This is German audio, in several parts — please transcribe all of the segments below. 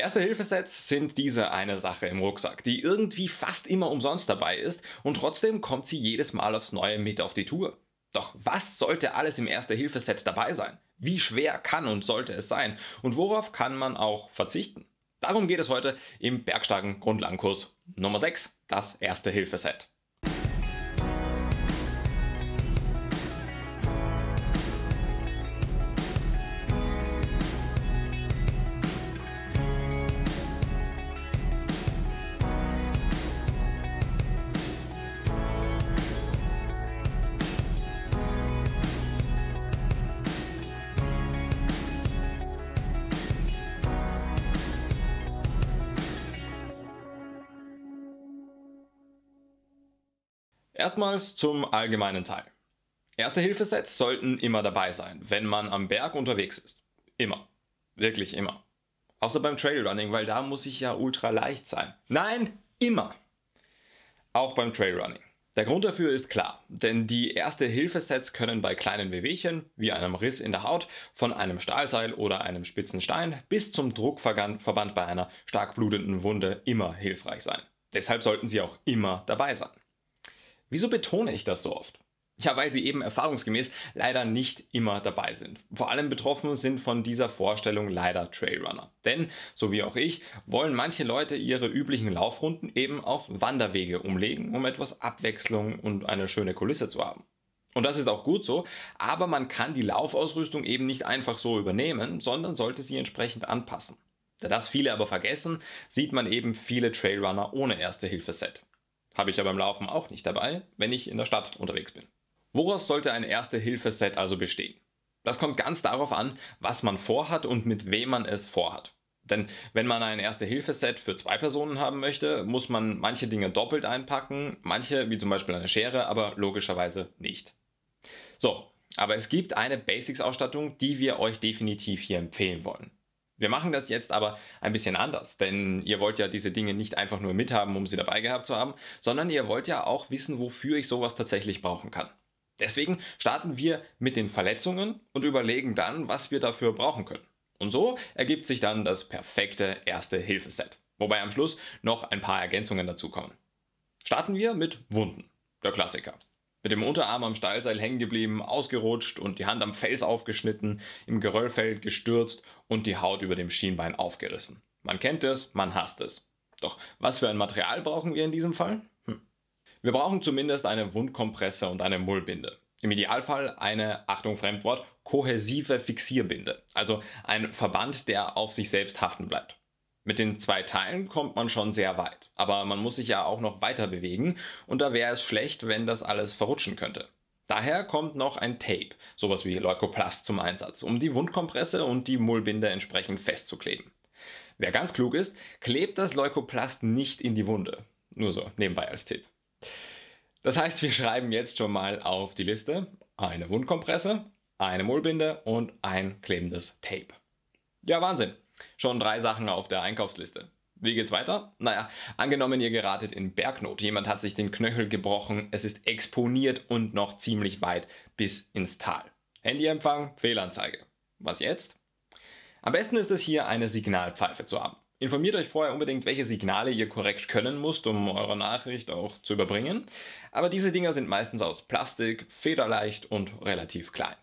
Erste-Hilfe-Sets sind diese eine Sache im Rucksack, die irgendwie fast immer umsonst dabei ist und trotzdem kommt sie jedes Mal aufs Neue mit auf die Tour. Doch was sollte alles im Erste-Hilfe-Set dabei sein? Wie schwer kann und sollte es sein? Und worauf kann man auch verzichten? Darum geht es heute im bergstarken Grundlagenkurs Nummer 6, das Erste-Hilfe-Set. Erstmals zum allgemeinen Teil. Erste-Hilfe-Sets sollten immer dabei sein, wenn man am Berg unterwegs ist. Immer. Wirklich immer. Außer beim Trailrunning, weil da muss ich ja ultra leicht sein. Nein, immer. Auch beim Trailrunning. Der Grund dafür ist klar, denn die Erste-Hilfe-Sets können bei kleinen Wehwehchen, wie einem Riss in der Haut, von einem Stahlseil oder einem spitzen Stein bis zum Druckverband bei einer stark blutenden Wunde immer hilfreich sein. Deshalb sollten sie auch immer dabei sein. Wieso betone ich das so oft? Ja, weil sie eben erfahrungsgemäß leider nicht immer dabei sind. Vor allem betroffen sind von dieser Vorstellung leider Trailrunner. Denn, so wie auch ich, wollen manche Leute ihre üblichen Laufrunden eben auf Wanderwege umlegen, um etwas Abwechslung und eine schöne Kulisse zu haben. Und das ist auch gut so, aber man kann die Laufausrüstung eben nicht einfach so übernehmen, sondern sollte sie entsprechend anpassen. Da das viele aber vergessen, sieht man eben viele Trailrunner ohne Erste-Hilfe-Set. Habe ich ja beim Laufen auch nicht dabei, wenn ich in der Stadt unterwegs bin. Woraus sollte ein Erste-Hilfe-Set also bestehen? Das kommt ganz darauf an, was man vorhat und mit wem man es vorhat. Denn wenn man ein Erste-Hilfe-Set für zwei Personen haben möchte, muss man manche Dinge doppelt einpacken, manche, wie zum Beispiel eine Schere, aber logischerweise nicht. So, aber es gibt eine Basics-Ausstattung, die wir euch definitiv hier empfehlen wollen. Wir machen das jetzt aber ein bisschen anders, denn ihr wollt ja diese Dinge nicht einfach nur mithaben, um sie dabei gehabt zu haben, sondern ihr wollt ja auch wissen, wofür ich sowas tatsächlich brauchen kann. Deswegen starten wir mit den Verletzungen und überlegen dann, was wir dafür brauchen können. Und so ergibt sich dann das perfekte erste Hilfeset, wobei am Schluss noch ein paar Ergänzungen dazukommen. Starten wir mit Wunden, der Klassiker mit dem Unterarm am Stahlseil hängen geblieben, ausgerutscht und die Hand am Face aufgeschnitten, im Geröllfeld gestürzt und die Haut über dem Schienbein aufgerissen. Man kennt es, man hasst es. Doch was für ein Material brauchen wir in diesem Fall? Hm. Wir brauchen zumindest eine Wundkompresse und eine Mullbinde. Im Idealfall eine, Achtung Fremdwort, kohäsive Fixierbinde, also ein Verband, der auf sich selbst haften bleibt. Mit den zwei Teilen kommt man schon sehr weit, aber man muss sich ja auch noch weiter bewegen und da wäre es schlecht, wenn das alles verrutschen könnte. Daher kommt noch ein Tape, sowas wie Leukoplast zum Einsatz, um die Wundkompresse und die Mullbinde entsprechend festzukleben. Wer ganz klug ist, klebt das Leukoplast nicht in die Wunde. Nur so, nebenbei als Tipp. Das heißt, wir schreiben jetzt schon mal auf die Liste eine Wundkompresse, eine Mullbinde und ein klebendes Tape. Ja, Wahnsinn. Schon drei Sachen auf der Einkaufsliste. Wie geht's weiter? Naja, angenommen, ihr geratet in Bergnot. Jemand hat sich den Knöchel gebrochen, es ist exponiert und noch ziemlich weit bis ins Tal. Handyempfang, Fehlanzeige. Was jetzt? Am besten ist es hier, eine Signalpfeife zu haben. Informiert euch vorher unbedingt, welche Signale ihr korrekt können müsst, um eure Nachricht auch zu überbringen. Aber diese Dinger sind meistens aus Plastik, federleicht und relativ klein.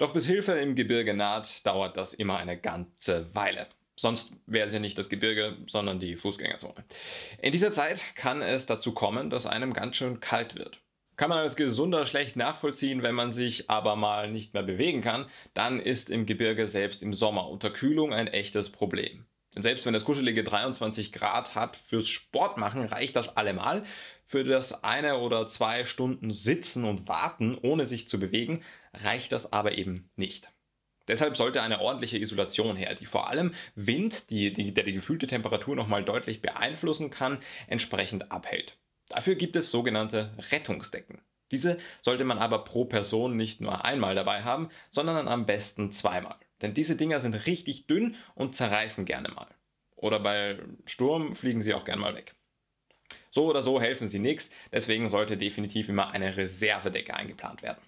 Doch bis Hilfe im Gebirge naht, dauert das immer eine ganze Weile. Sonst wäre es ja nicht das Gebirge, sondern die Fußgängerzone. In dieser Zeit kann es dazu kommen, dass einem ganz schön kalt wird. Kann man als Gesunder schlecht nachvollziehen, wenn man sich aber mal nicht mehr bewegen kann, dann ist im Gebirge selbst im Sommer Unterkühlung ein echtes Problem. Denn selbst wenn das kuschelige 23 Grad hat, fürs Sport machen reicht das allemal. Für das eine oder zwei Stunden Sitzen und Warten, ohne sich zu bewegen, reicht das aber eben nicht. Deshalb sollte eine ordentliche Isolation her, die vor allem Wind, die, die, der die gefühlte Temperatur nochmal deutlich beeinflussen kann, entsprechend abhält. Dafür gibt es sogenannte Rettungsdecken. Diese sollte man aber pro Person nicht nur einmal dabei haben, sondern am besten zweimal. Denn diese Dinger sind richtig dünn und zerreißen gerne mal. Oder bei Sturm fliegen sie auch gerne mal weg. So oder so helfen sie nichts, deswegen sollte definitiv immer eine Reservedecke eingeplant werden.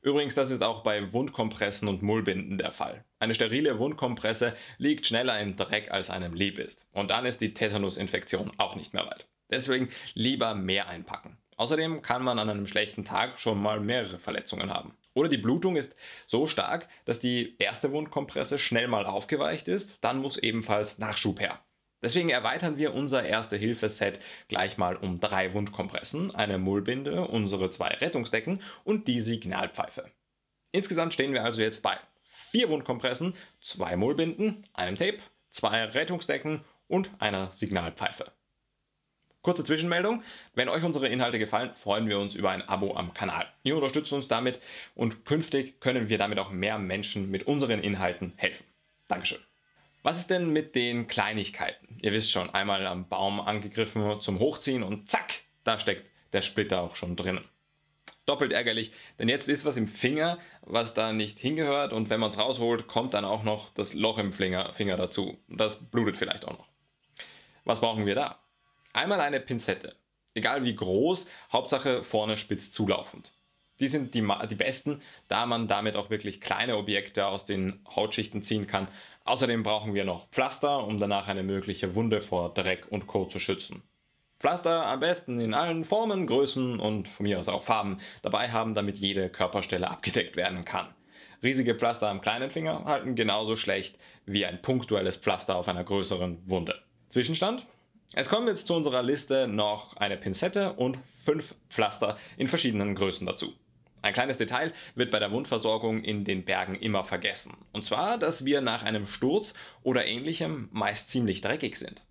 Übrigens, das ist auch bei Wundkompressen und Mullbinden der Fall. Eine sterile Wundkompresse liegt schneller im Dreck, als einem lieb ist. Und dann ist die Tetanusinfektion auch nicht mehr weit. Deswegen lieber mehr einpacken. Außerdem kann man an einem schlechten Tag schon mal mehrere Verletzungen haben. Oder die Blutung ist so stark, dass die erste Wundkompresse schnell mal aufgeweicht ist, dann muss ebenfalls Nachschub her. Deswegen erweitern wir unser Erste-Hilfe-Set gleich mal um drei Wundkompressen, eine Mullbinde, unsere zwei Rettungsdecken und die Signalpfeife. Insgesamt stehen wir also jetzt bei vier Wundkompressen, zwei Mullbinden, einem Tape, zwei Rettungsdecken und einer Signalpfeife. Kurze Zwischenmeldung. Wenn euch unsere Inhalte gefallen, freuen wir uns über ein Abo am Kanal. Ihr unterstützt uns damit und künftig können wir damit auch mehr Menschen mit unseren Inhalten helfen. Dankeschön. Was ist denn mit den Kleinigkeiten? Ihr wisst schon, einmal am Baum angegriffen zum Hochziehen und zack, da steckt der Splitter auch schon drinnen. Doppelt ärgerlich, denn jetzt ist was im Finger, was da nicht hingehört und wenn man es rausholt, kommt dann auch noch das Loch im Finger, Finger dazu. Das blutet vielleicht auch noch. Was brauchen wir da? Einmal eine Pinzette, egal wie groß, Hauptsache vorne spitz zulaufend. Die sind die, die besten, da man damit auch wirklich kleine Objekte aus den Hautschichten ziehen kann. Außerdem brauchen wir noch Pflaster, um danach eine mögliche Wunde vor Dreck und Co. zu schützen. Pflaster am besten in allen Formen, Größen und von mir aus auch Farben dabei haben, damit jede Körperstelle abgedeckt werden kann. Riesige Pflaster am kleinen Finger halten genauso schlecht wie ein punktuelles Pflaster auf einer größeren Wunde. Zwischenstand? Es kommt jetzt zu unserer Liste noch eine Pinzette und fünf Pflaster in verschiedenen Größen dazu. Ein kleines Detail wird bei der Wundversorgung in den Bergen immer vergessen. Und zwar, dass wir nach einem Sturz oder ähnlichem meist ziemlich dreckig sind.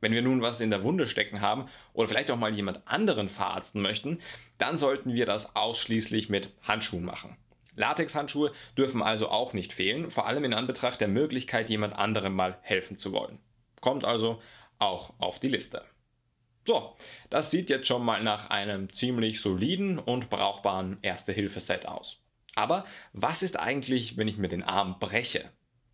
Wenn wir nun was in der Wunde stecken haben oder vielleicht auch mal jemand anderen verarzten möchten, dann sollten wir das ausschließlich mit Handschuhen machen. Latexhandschuhe dürfen also auch nicht fehlen, vor allem in Anbetracht der Möglichkeit, jemand anderem mal helfen zu wollen. Kommt also auch auf die Liste. So, das sieht jetzt schon mal nach einem ziemlich soliden und brauchbaren Erste-Hilfe-Set aus. Aber was ist eigentlich, wenn ich mir den Arm breche,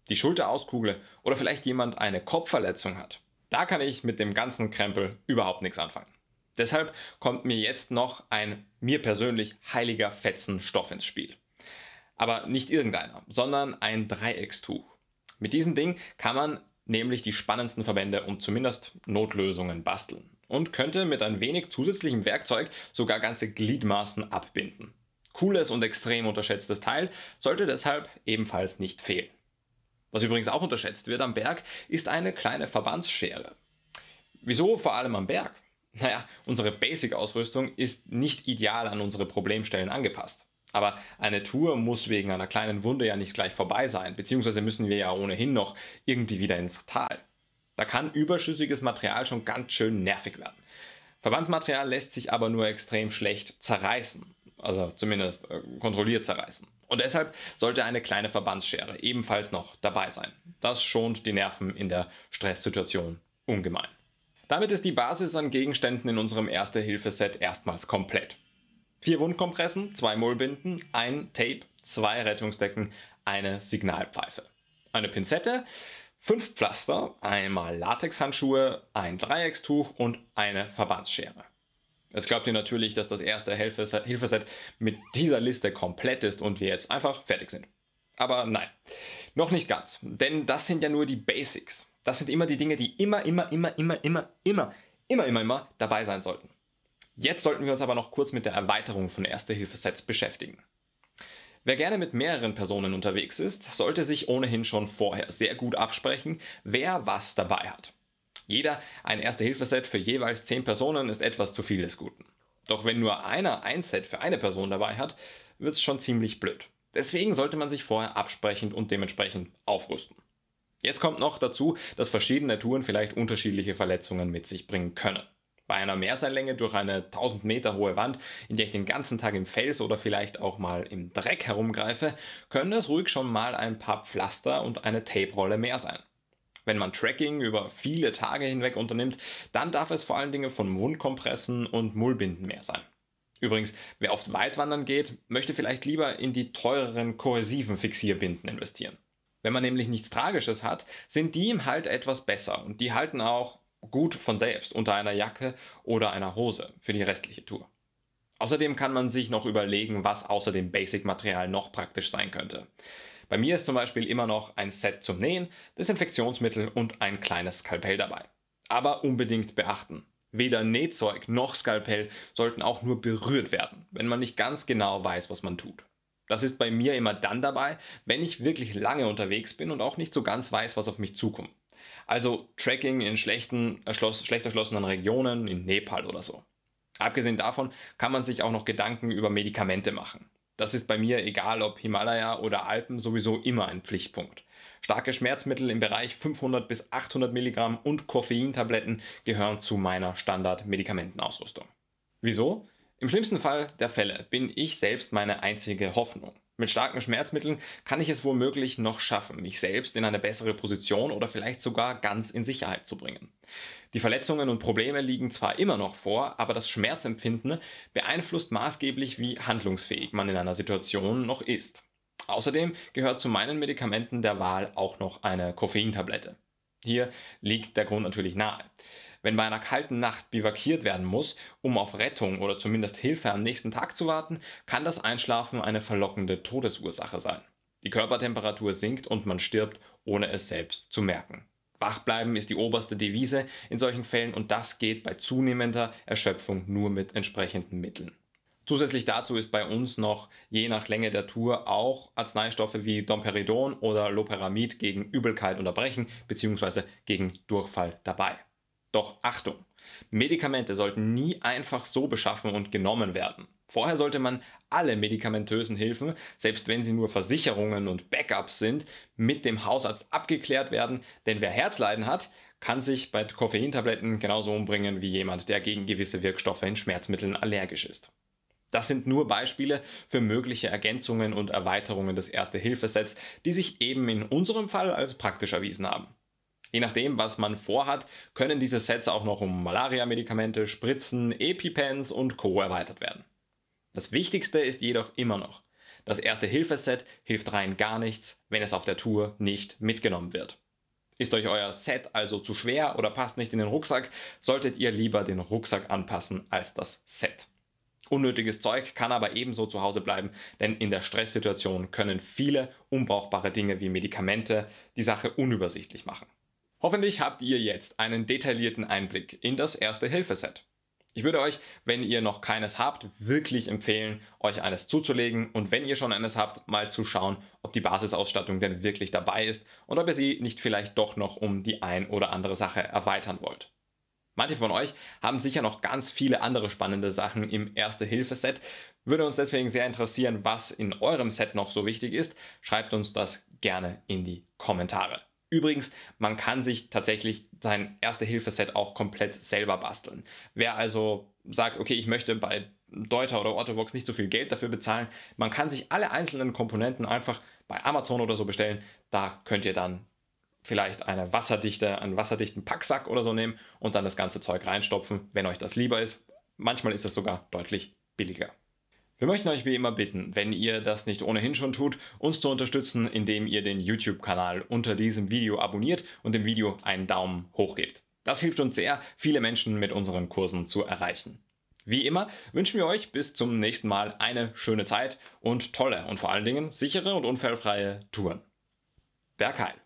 die Schulter auskugle oder vielleicht jemand eine Kopfverletzung hat? Da kann ich mit dem ganzen Krempel überhaupt nichts anfangen. Deshalb kommt mir jetzt noch ein mir persönlich heiliger Fetzen Stoff ins Spiel. Aber nicht irgendeiner, sondern ein Dreieckstuch. Mit diesem Ding kann man nämlich die spannendsten Verbände und zumindest Notlösungen basteln und könnte mit ein wenig zusätzlichem Werkzeug sogar ganze Gliedmaßen abbinden. Cooles und extrem unterschätztes Teil sollte deshalb ebenfalls nicht fehlen. Was übrigens auch unterschätzt wird am Berg, ist eine kleine Verbandsschere. Wieso vor allem am Berg? Naja, unsere Basic-Ausrüstung ist nicht ideal an unsere Problemstellen angepasst. Aber eine Tour muss wegen einer kleinen Wunde ja nicht gleich vorbei sein, beziehungsweise müssen wir ja ohnehin noch irgendwie wieder ins Tal. Da kann überschüssiges Material schon ganz schön nervig werden. Verbandsmaterial lässt sich aber nur extrem schlecht zerreißen, also zumindest äh, kontrolliert zerreißen. Und deshalb sollte eine kleine Verbandsschere ebenfalls noch dabei sein. Das schont die Nerven in der Stresssituation ungemein. Damit ist die Basis an Gegenständen in unserem Erste-Hilfe-Set erstmals komplett. Vier Wundkompressen, zwei Mullbinden, ein Tape, zwei Rettungsdecken, eine Signalpfeife, eine Pinzette, fünf Pflaster, einmal Latexhandschuhe, ein Dreieckstuch und eine Verbandsschere. Jetzt glaubt ihr natürlich, dass das erste Hilfeset mit dieser Liste komplett ist und wir jetzt einfach fertig sind. Aber nein, noch nicht ganz, denn das sind ja nur die Basics. Das sind immer die Dinge, die immer, immer, immer, immer, immer, immer, immer, immer, immer dabei sein sollten. Jetzt sollten wir uns aber noch kurz mit der Erweiterung von Erste-Hilfe-Sets beschäftigen. Wer gerne mit mehreren Personen unterwegs ist, sollte sich ohnehin schon vorher sehr gut absprechen, wer was dabei hat. Jeder ein Erste-Hilfe-Set für jeweils 10 Personen ist etwas zu viel des Guten. Doch wenn nur einer ein Set für eine Person dabei hat, wird es schon ziemlich blöd. Deswegen sollte man sich vorher absprechend und dementsprechend aufrüsten. Jetzt kommt noch dazu, dass verschiedene Touren vielleicht unterschiedliche Verletzungen mit sich bringen können bei einer Meerseillänge durch eine 1000 Meter hohe Wand, in der ich den ganzen Tag im Fels oder vielleicht auch mal im Dreck herumgreife, können es ruhig schon mal ein paar Pflaster und eine Tape-Rolle mehr sein. Wenn man Tracking über viele Tage hinweg unternimmt, dann darf es vor allen Dingen von Wundkompressen und Mullbinden mehr sein. Übrigens, wer oft Waldwandern geht, möchte vielleicht lieber in die teureren kohäsiven Fixierbinden investieren. Wenn man nämlich nichts Tragisches hat, sind die im Halt etwas besser und die halten auch gut von selbst unter einer Jacke oder einer Hose für die restliche Tour. Außerdem kann man sich noch überlegen, was außer dem Basic-Material noch praktisch sein könnte. Bei mir ist zum Beispiel immer noch ein Set zum Nähen, Desinfektionsmittel und ein kleines Skalpell dabei. Aber unbedingt beachten. Weder Nähzeug noch Skalpell sollten auch nur berührt werden, wenn man nicht ganz genau weiß, was man tut. Das ist bei mir immer dann dabei, wenn ich wirklich lange unterwegs bin und auch nicht so ganz weiß, was auf mich zukommt. Also Tracking in schlechten, erschloss, schlecht erschlossenen Regionen, in Nepal oder so. Abgesehen davon kann man sich auch noch Gedanken über Medikamente machen. Das ist bei mir, egal ob Himalaya oder Alpen, sowieso immer ein Pflichtpunkt. Starke Schmerzmittel im Bereich 500 bis 800 Milligramm und Koffeintabletten gehören zu meiner Standard-Medikamentenausrüstung. Wieso? Im schlimmsten Fall der Fälle bin ich selbst meine einzige Hoffnung. Mit starken Schmerzmitteln kann ich es womöglich noch schaffen, mich selbst in eine bessere Position oder vielleicht sogar ganz in Sicherheit zu bringen. Die Verletzungen und Probleme liegen zwar immer noch vor, aber das Schmerzempfinden beeinflusst maßgeblich, wie handlungsfähig man in einer Situation noch ist. Außerdem gehört zu meinen Medikamenten der Wahl auch noch eine Koffeintablette. Hier liegt der Grund natürlich nahe. Wenn bei einer kalten Nacht bivakiert werden muss, um auf Rettung oder zumindest Hilfe am nächsten Tag zu warten, kann das Einschlafen eine verlockende Todesursache sein. Die Körpertemperatur sinkt und man stirbt, ohne es selbst zu merken. Wachbleiben ist die oberste Devise in solchen Fällen und das geht bei zunehmender Erschöpfung nur mit entsprechenden Mitteln. Zusätzlich dazu ist bei uns noch je nach Länge der Tour auch Arzneistoffe wie Domperidon oder Loperamid gegen Übelkeit unterbrechen bzw. gegen Durchfall dabei. Doch Achtung! Medikamente sollten nie einfach so beschaffen und genommen werden. Vorher sollte man alle medikamentösen Hilfen, selbst wenn sie nur Versicherungen und Backups sind, mit dem Hausarzt abgeklärt werden, denn wer Herzleiden hat, kann sich bei Koffeintabletten genauso umbringen wie jemand, der gegen gewisse Wirkstoffe in Schmerzmitteln allergisch ist. Das sind nur Beispiele für mögliche Ergänzungen und Erweiterungen des Erste-Hilfe-Sets, die sich eben in unserem Fall als praktisch erwiesen haben. Je nachdem, was man vorhat, können diese Sets auch noch um Malaria-Medikamente, Spritzen, EpiPens und Co. erweitert werden. Das Wichtigste ist jedoch immer noch, das Erste-Hilfe-Set hilft rein gar nichts, wenn es auf der Tour nicht mitgenommen wird. Ist euch euer Set also zu schwer oder passt nicht in den Rucksack, solltet ihr lieber den Rucksack anpassen als das Set. Unnötiges Zeug kann aber ebenso zu Hause bleiben, denn in der Stresssituation können viele unbrauchbare Dinge wie Medikamente die Sache unübersichtlich machen. Hoffentlich habt ihr jetzt einen detaillierten Einblick in das erste hilfe set Ich würde euch, wenn ihr noch keines habt, wirklich empfehlen, euch eines zuzulegen und wenn ihr schon eines habt, mal zu schauen, ob die Basisausstattung denn wirklich dabei ist und ob ihr sie nicht vielleicht doch noch um die ein oder andere Sache erweitern wollt. Manche von euch haben sicher noch ganz viele andere spannende Sachen im Erste-Hilfe-Set. Würde uns deswegen sehr interessieren, was in eurem Set noch so wichtig ist. Schreibt uns das gerne in die Kommentare. Übrigens, man kann sich tatsächlich sein Erste-Hilfe-Set auch komplett selber basteln. Wer also sagt, okay, ich möchte bei Deuter oder Ottobox nicht so viel Geld dafür bezahlen, man kann sich alle einzelnen Komponenten einfach bei Amazon oder so bestellen. Da könnt ihr dann vielleicht eine wasserdichte, einen wasserdichten Packsack oder so nehmen und dann das ganze Zeug reinstopfen, wenn euch das lieber ist. Manchmal ist es sogar deutlich billiger. Wir möchten euch wie immer bitten, wenn ihr das nicht ohnehin schon tut, uns zu unterstützen, indem ihr den YouTube-Kanal unter diesem Video abonniert und dem Video einen Daumen hoch gebt. Das hilft uns sehr, viele Menschen mit unseren Kursen zu erreichen. Wie immer wünschen wir euch bis zum nächsten Mal eine schöne Zeit und tolle und vor allen Dingen sichere und unfallfreie Touren. Bergheil!